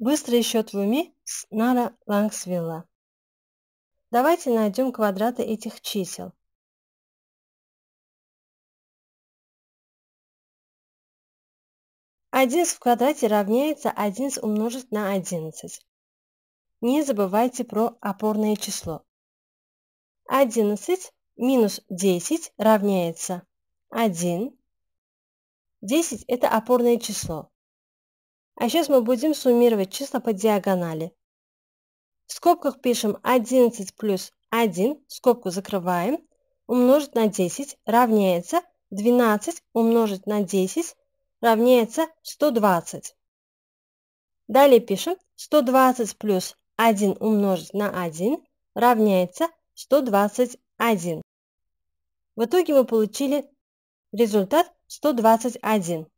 Быстрый счет в уме с Нара Лангсвилла. Давайте найдем квадраты этих чисел. Одиннадцать в квадрате равняется 11 умножить на одиннадцать. Не забывайте про опорное число. Одиннадцать минус десять равняется один. Десять это опорное число. А сейчас мы будем суммировать числа по диагонали. В скобках пишем 11 плюс 1, скобку закрываем, умножить на 10 равняется 12 умножить на 10 равняется 120. Далее пишем 120 плюс 1 умножить на 1 равняется 121. В итоге мы получили результат 121.